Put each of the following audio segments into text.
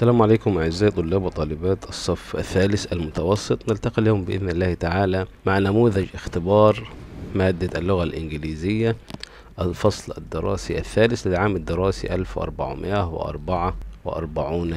السلام عليكم أعزائي طلاب وطالبات الصف الثالث المتوسط نلتقي اليوم بإذن الله تعالى مع نموذج اختبار مادة اللغة الإنجليزية الفصل الدراسي الثالث للعام الدراسي 1444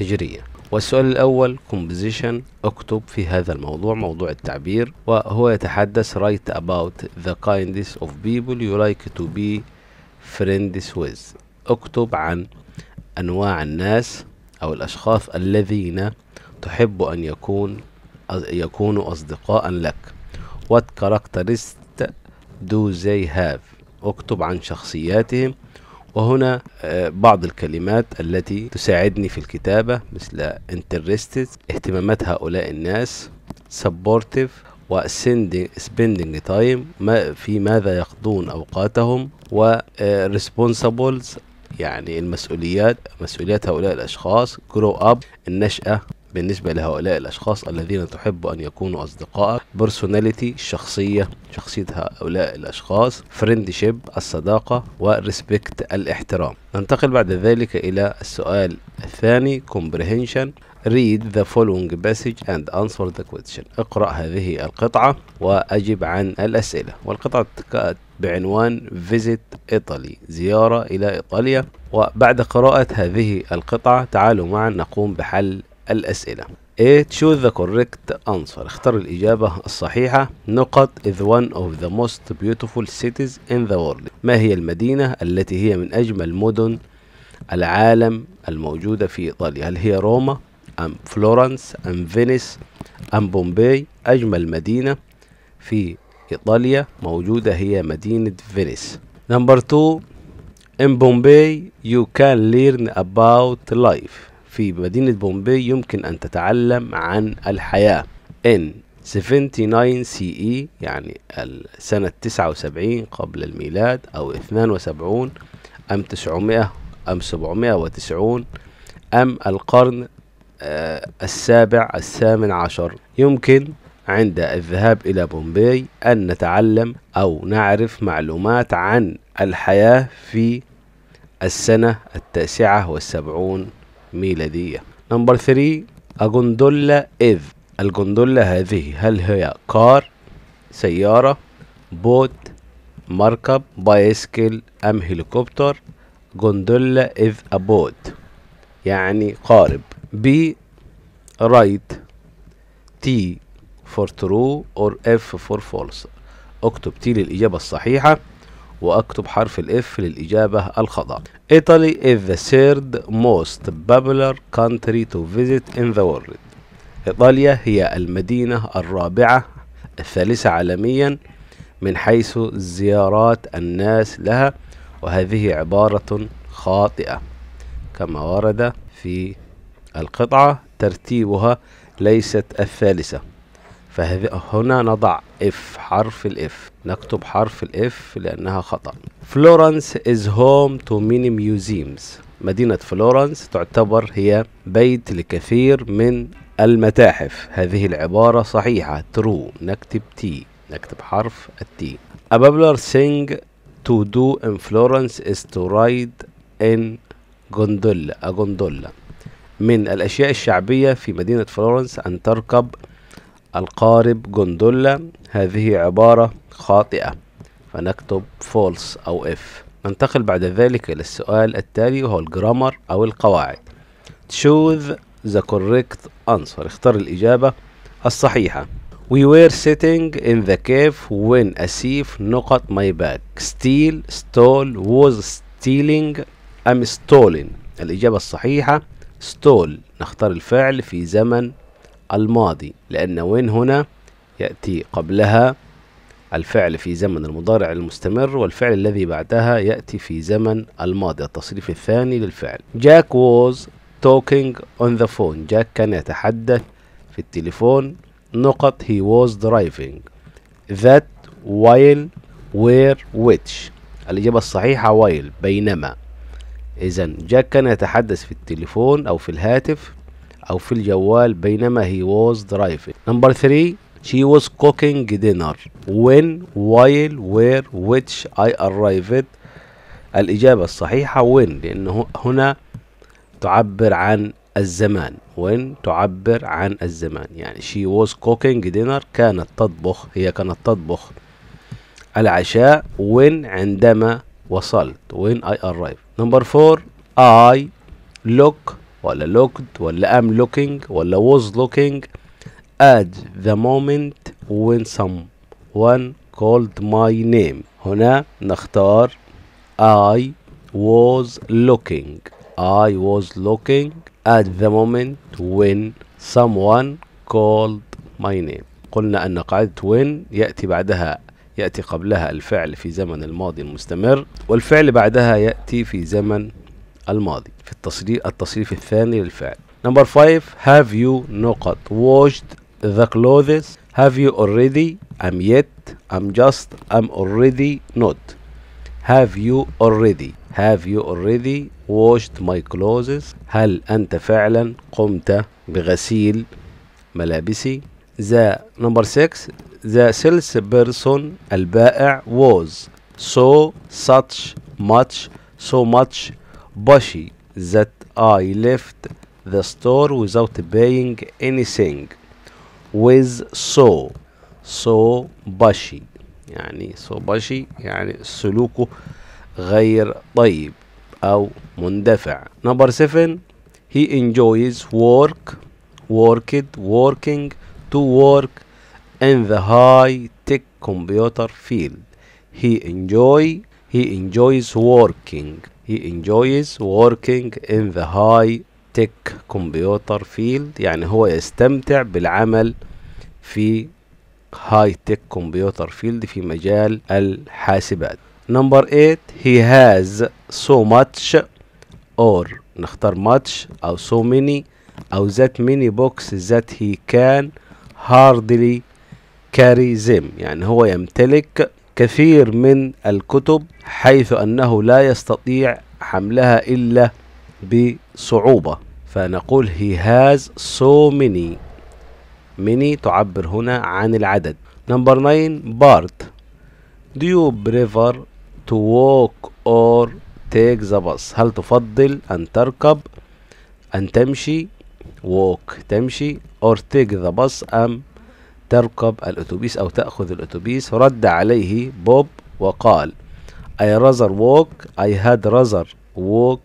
هجرية والسؤال الأول composition اكتب في هذا الموضوع موضوع التعبير وهو يتحدث write about the kindness of people you like to be friends with اكتب عن أنواع الناس أو الأشخاص الذين تحب أن يكون يكونوا أصدقاء لك What characteristics do they have اكتب عن شخصياتهم وهنا آه، بعض الكلمات التي تساعدني في الكتابة مثل interested اهتمامات هؤلاء الناس supportive و spending time ما في ماذا يقضون أوقاتهم و آه، responsibles يعني المسؤوليات مسؤوليات هؤلاء الأشخاص جرو أب النشأة بالنسبة لهؤلاء الأشخاص الذين تحب أن يكونوا أصدقائك بيرسوناليتي الشخصية شخصية هؤلاء الأشخاص فريندشيب الصداقة وريسبكت الاحترام ننتقل بعد ذلك إلى السؤال الثاني comprehension read the following passage and answer the question اقرأ هذه القطعة وأجب عن الأسئلة والقطعة بعنوان visit Italy زيارة إلى إيطاليا وبعد قراءة هذه القطعة تعالوا معا نقوم بحل الأسئلة A choose the correct answer اختار الإجابة الصحيحة نقط is one of the most beautiful cities in the world ما هي المدينة التي هي من أجمل مدن العالم الموجودة في إيطاليا هل هي روما أم فلورنس أم فينيس أم بومباي أجمل مدينة في إيطاليا موجودة هي مدينة فينيس نمبر 2 In Bombay you can learn about life في مدينة بومبي يمكن أن تتعلم عن الحياة إن 79 سي إي يعني السنة 79 قبل الميلاد أو 72 أم 900 أم 790 أم القرن آه، السابع الثامن عشر يمكن عند الذهاب إلى بومبي أن نتعلم أو نعرف معلومات عن الحياة في السنة التاسعة والسبعون ميلادية نمبر 3 أجندولا إذ الجندولا هذه هل هي كار سيارة بوت مركب بايسكل أم هليكوبتر جندولا إذ أبوت يعني قارب ب رايت تي فور ترو أور إف فور فولس اكتب تي للإجابة الصحيحة وأكتب حرف الإف للإجابة الخضراء. Italy is the third most popular country to visit in the world. إيطاليا هي المدينة الرابعة الثالثة عالميا من حيث زيارات الناس لها وهذه عبارة خاطئة كما ورد في القطعة ترتيبها ليست الثالثة فهنا نضع اف حرف الاف نكتب حرف الاف لانها خطأ فلورنس از هوم تو ميني ميوزيمز مدينة فلورنس تعتبر هي بيت لكثير من المتاحف هذه العبارة صحيحة ترو نكتب تي نكتب حرف التي A popular thing to do in Florence is to ride in gondola A gondola من الأشياء الشعبية في مدينة فلورنس أن تركب القارب جندولا هذه عبارة خاطئة فنكتب false أو if ننتقل بعد ذلك إلى السؤال التالي وهو الجرامر أو القواعد choose the correct answer اختار الإجابة الصحيحة We were sitting in the cave when a thief knocked my back steal stole was stealing am stolen الإجابة الصحيحة stole نختار الفعل في زمن الماضي لأن وين هنا يأتي قبلها الفعل في زمن المضارع المستمر والفعل الذي بعدها يأتي في زمن الماضي التصريف الثاني للفعل جاك was talking on the phone جاك كان يتحدث في التليفون نقط he was driving that while where which الإجابة الصحيحة while بينما إذا جاك كان يتحدث في التليفون أو في الهاتف أو في الجوال بينما he was driving number three she was cooking dinner when while where which I arrived الإجابة الصحيحة when لأن هنا تعبر عن الزمان when تعبر عن الزمان يعني she was cooking dinner كانت تطبخ هي كانت تطبخ العشاء when عندما وصلت when I arrived number four I look ولا looked ولا am looking ولا was looking at the moment when someone called my name هنا نختار I was looking I was looking at the moment when someone called my name قلنا أن قاعدة when يأتي بعدها يأتي قبلها الفعل في زمن الماضي المستمر والفعل بعدها يأتي في زمن الماضي في التصريف التصريف الثاني للفعل نمبر 5 have you not washed the clothes have you already am yet am just am already not have you already have you already washed my clothes هل أنت فعلا قمت بغسيل ملابسي the number 6 the salesperson البائع was so such much so much pushy that I left the store without buying anything with so so pushy يعني so pushy يعني سلوكه غير طيب أو مندفع number 7 he enjoys work worked working to work in the high tech computer field he enjoy he enjoys working he enjoys working in the high tech computer field يعني هو يستمتع بالعمل في هاي تك كمبيوتر فيلد في مجال الحاسبات نمبر 8 he has so much or نختار much أو so many أو that many books that he can hardly carry them يعني هو يمتلك كثير من الكتب حيث أنه لا يستطيع حملها إلا بصعوبة فنقول he has so many many تعبر هنا عن العدد number 9 بارت do you prefer to walk or take the bus هل تفضل أن تركب أن تمشي walk تمشي or take the bus أم تركب الأتوبيس أو تأخذ الأتوبيس رد عليه بوب وقال I rather walk I had rather walk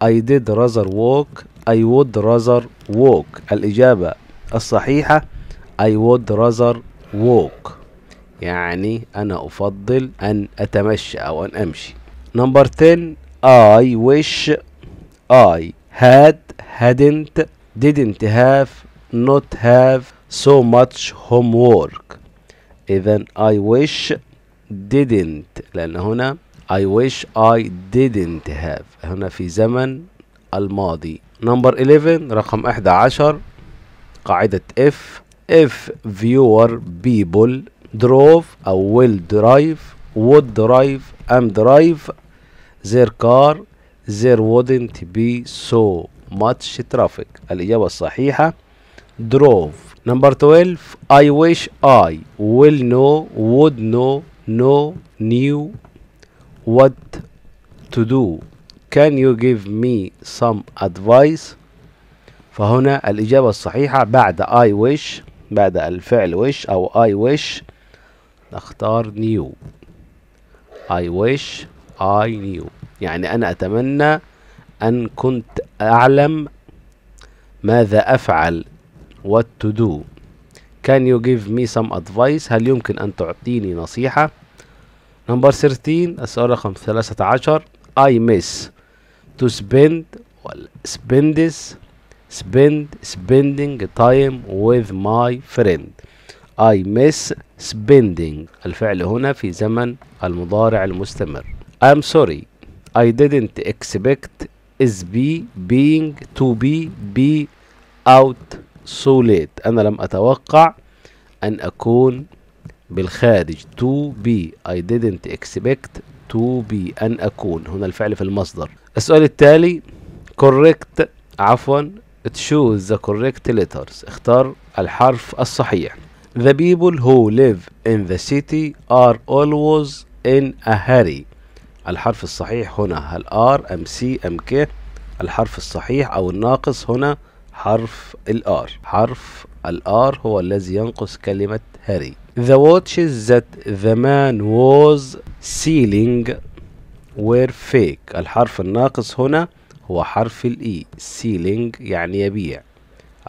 I did rather walk I would rather walk الإجابة الصحيحة I would rather walk يعني أنا أفضل أن أتمشى أو أن أمشي نمبر 10 I wish I had hadn't didn't have not have so much homework إذا I wish didn't لأن هنا I wish I didn't have هنا في زمن الماضي number 11 رقم 11 قاعدة if if viewer people drove أو will drive would drive am drive their car there wouldn't be so much traffic الإجابة الصحيحة drove نمبر 12 I wish I will know would know know knew what to do can you give me some advice فهنا الإجابة الصحيحة بعد I wish بعد الفعل wish أو I wish نختار new I wish I knew يعني أنا أتمنى أن كنت أعلم ماذا أفعل what to do can you give me some advice هل يمكن أن تعطيني نصيحة number 13 السؤال رقم 13 I miss to spend well, spend this spend spending time with my friend I miss spending الفعل هنا في زمن المضارع المستمر I'm sorry I didn't expect is be being to be be out سو ليت انا لم اتوقع ان اكون بالخارج to be I didn't expect to be أن أكون هنا الفعل في المصدر السؤال التالي correct عفوا choose the correct letters اختار الحرف الصحيح the people who live in the city are always in a hurry الحرف الصحيح هنا هل R أم C أم K الحرف الصحيح أو الناقص هنا حرف الآر حرف الآر هو الذي ينقص كلمة هاري The watches that the man was sealing were fake الحرف الناقص هنا هو حرف الإي سيلينج e. يعني يبيع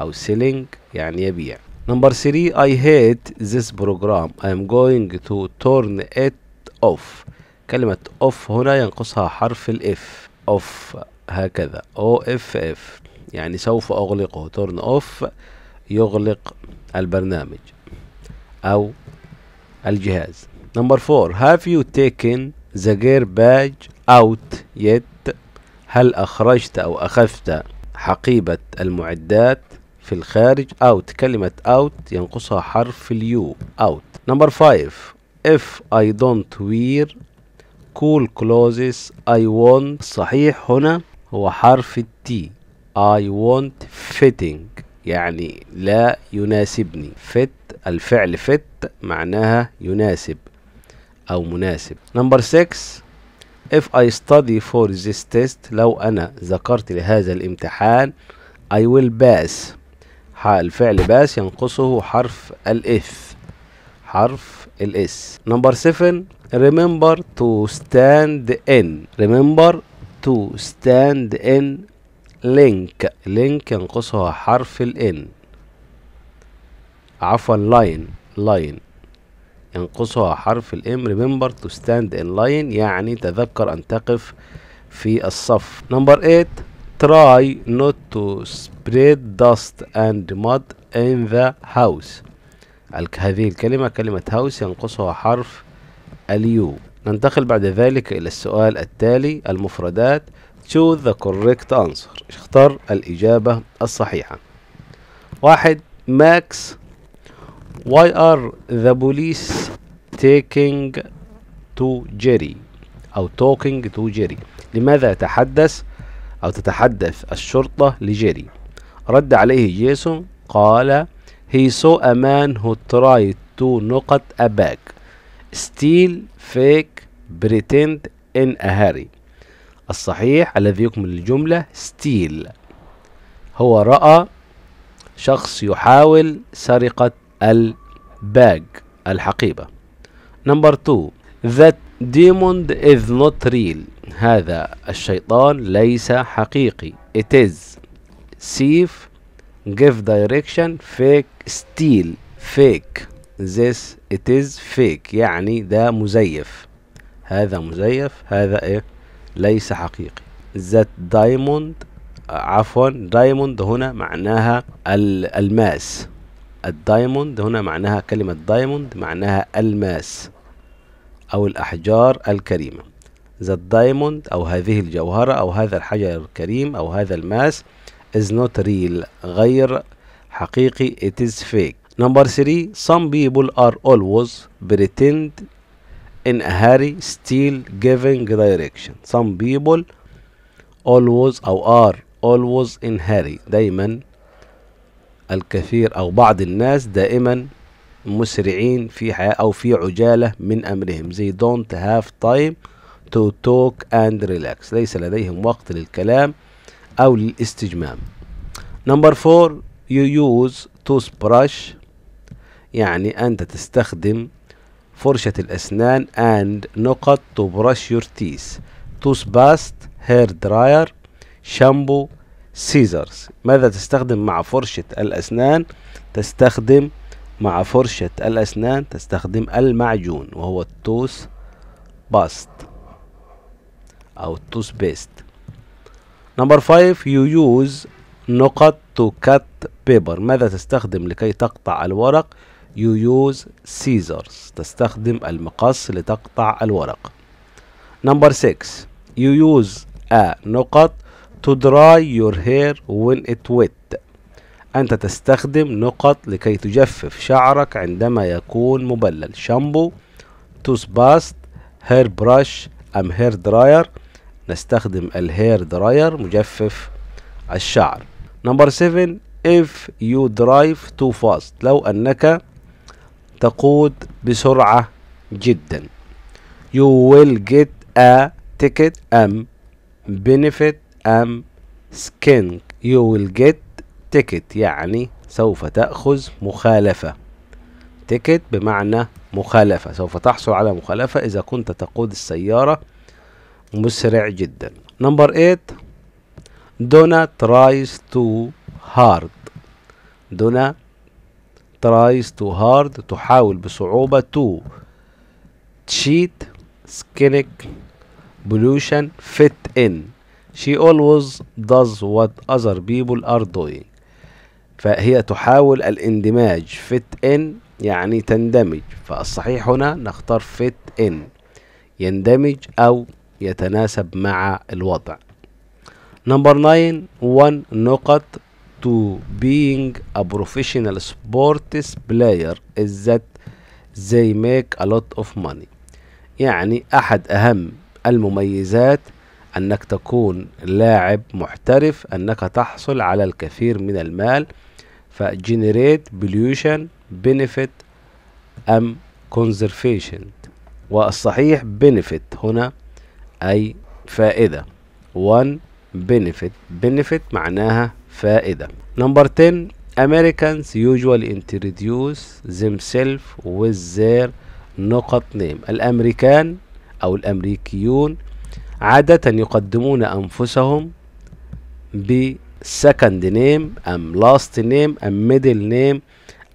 أو selling يعني يبيع Number 3 I hate this program I am going to turn it off كلمة off هنا ينقصها حرف الاف off هكذا او اف اف يعني سوف أغلقه تورن أوف يغلق البرنامج أو الجهاز نمبر فور have you taken the garbage out yet هل أخرجت أو أخذت حقيبة المعدات في الخارج out كلمة out ينقصها حرف اليو out نمبر 5 if I don't wear cool clothes I want صحيح هنا هو حرف التي I want fitting يعني لا يناسبني fit الفعل fit معناها يناسب أو مناسب نمبر 6 if I study for this test لو أنا ذكرت لهذا الامتحان I will pass الفعل باس ينقصه حرف الاف حرف الاس نمبر 7 remember to stand in remember to stand in لينك لينك ينقصها حرف الان عفوا لاين لاين ينقصها حرف الام ريمبر تو ستاند ان لاين يعني تذكر ان تقف في الصف نمبر 8 try not to spread dust and mud in the house هذه الكلمة كلمة هاوس ينقصها حرف اليو ننتقل بعد ذلك إلى السؤال التالي المفردات choose the correct answer اختر الإجابة الصحيحة واحد ماكس why are the police taking to Jerry أو talking to Jerry لماذا تحدث أو تتحدث الشرطة لجيري رد عليه جيسون قال he saw a man who tried to knock a bag steal fake pretend in a hurry الصحيح الذي يكمل الجملة ستيل هو رأى شخص يحاول سرقة الباج الحقيبة نمبر 2 that demon is not real هذا الشيطان ليس حقيقي it is thief give direction fake steal fake this it is fake يعني ده مزيف هذا مزيف هذا ايه ليس حقيقي ذات دايموند عفوا دايموند هنا معناها الماس الدايموند هنا معناها كلمة دايموند معناها ألماس أو الأحجار الكريمة ذا دايموند أو هذه الجوهرة أو هذا الحجر الكريم أو هذا الماس is not real غير حقيقي it is fake number three some people are always pretend in a hurry still giving direction some people always أو are always in hurry دايما الكثير أو بعض الناس دائما مسرعين في حياة أو في عجالة من أمرهم they don't have time to talk and relax ليس لديهم وقت للكلام أو للاستجمام number four you use toothbrush يعني أنت تستخدم فرشة الأسنان and نقط to brush your teeth toothpaste hair dryer شامبو scissors ماذا تستخدم مع فرشة الأسنان تستخدم مع فرشة الأسنان تستخدم المعجون وهو التوس باست أو التوس بيست نمبر 5 يو يوز نقط تو كات بيبر ماذا تستخدم لكي تقطع الورق You use scissors تستخدم المقص لتقطع الورق Number 6 You use a نقط to dry your hair when it wet أنت تستخدم نقط لكي تجفف شعرك عندما يكون مبلل شامبو توث باست هير براش أم هير دراير نستخدم الهير دراير مجفف الشعر نمبر 7 if you drive too fast لو أنك تقود بسرعة جدا you will get a ticket أم benefit أم skin you will get ticket يعني سوف تأخذ مخالفة ticket بمعنى مخالفة سوف تحصل على مخالفة إذا كنت تقود السيارة مسرع جدا نمبر 8 Donna tries too hard Donna tries to hard تحاول بصعوبة to cheat skinic pollution fit in she always does what other people are doing فهي تحاول الاندماج fit in يعني تندمج فالصحيح هنا نختار fit in يندمج أو يتناسب مع الوضع نمبر 9 1 نقط to being a professional sports player is that they make a lot of money يعني أحد أهم المميزات أنك تكون لاعب محترف أنك تحصل على الكثير من المال ف generate pollution benefit أم conservation والصحيح benefit هنا أي فائدة one benefit benefit معناها فائدة نمبر 10 Americans usually introduce themselves with their نقط نيم الأمريكان أو الأمريكيون عادة يقدمون أنفسهم second name أم last name أم middle name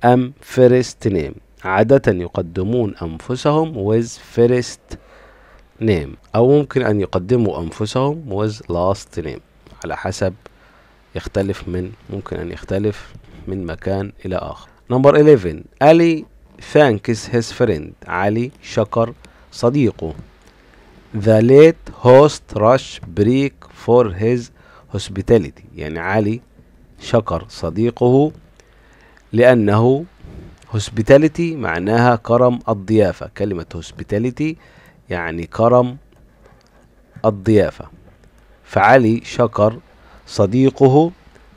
أم first name عادة يقدمون أنفسهم with first name أو ممكن أن يقدموا أنفسهم with last name على حسب يختلف من ممكن أن يختلف من مكان إلى آخر نمبر 11 علي ثانكس هيز فريند علي شكر صديقه the late host rush بريك for his hospitality يعني علي شكر صديقه لأنه hospitality معناها كرم الضيافة كلمة hospitality يعني كرم الضيافة فعلي شكر صديقه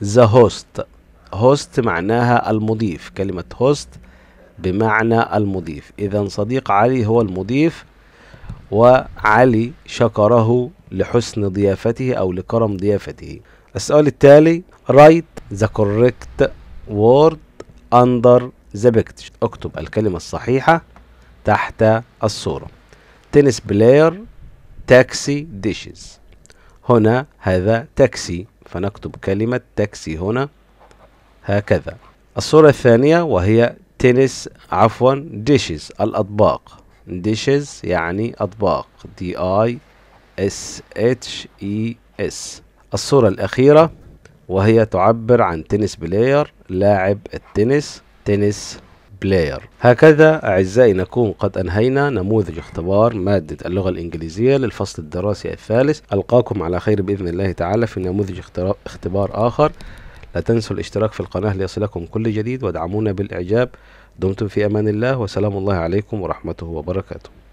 ذا هوست هوست معناها المضيف كلمة هوست بمعنى المضيف إذا صديق علي هو المضيف وعلي شكره لحسن ضيافته أو لكرم ضيافته السؤال التالي write the correct word under the picture اكتب الكلمة الصحيحة تحت الصورة تنس بلاير تاكسي ديشز هنا هذا تاكسي فنكتب كلمة تاكسي هنا هكذا الصورة الثانية وهي تنس عفوا ديشز الأطباق ديشز يعني أطباق دي آي اس اتش اي اس الصورة الأخيرة وهي تعبر عن تنس بلاير لاعب التنس تنس بلاير هكذا أعزائي نكون قد أنهينا نموذج اختبار مادة اللغة الإنجليزية للفصل الدراسي الثالث ألقاكم على خير بإذن الله تعالى في نموذج اختبار آخر لا تنسوا الاشتراك في القناة ليصلكم كل جديد وادعمونا بالإعجاب دمتم في أمان الله وسلام الله عليكم ورحمته وبركاته